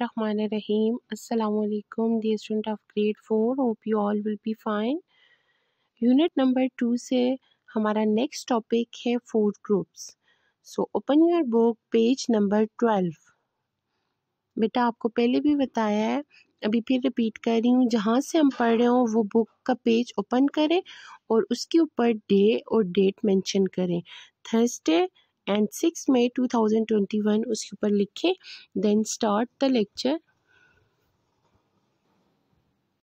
रहमान रहीम असलकुम the student of grade four hope you all will be fine unit number two से हमारा next topic है food groups so open your book page number twelve बेटा आपको पहले भी बताया है अभी फिर रिपीट कर रही हूँ जहाँ से हम पढ़ रहे हो वो बुक का पेज ओपन करें और उसके ऊपर डे और डेट मैंशन करें Thursday and six May two thousand twenty one उसके ऊपर लिखें देन स्टार्ट द लेक्चर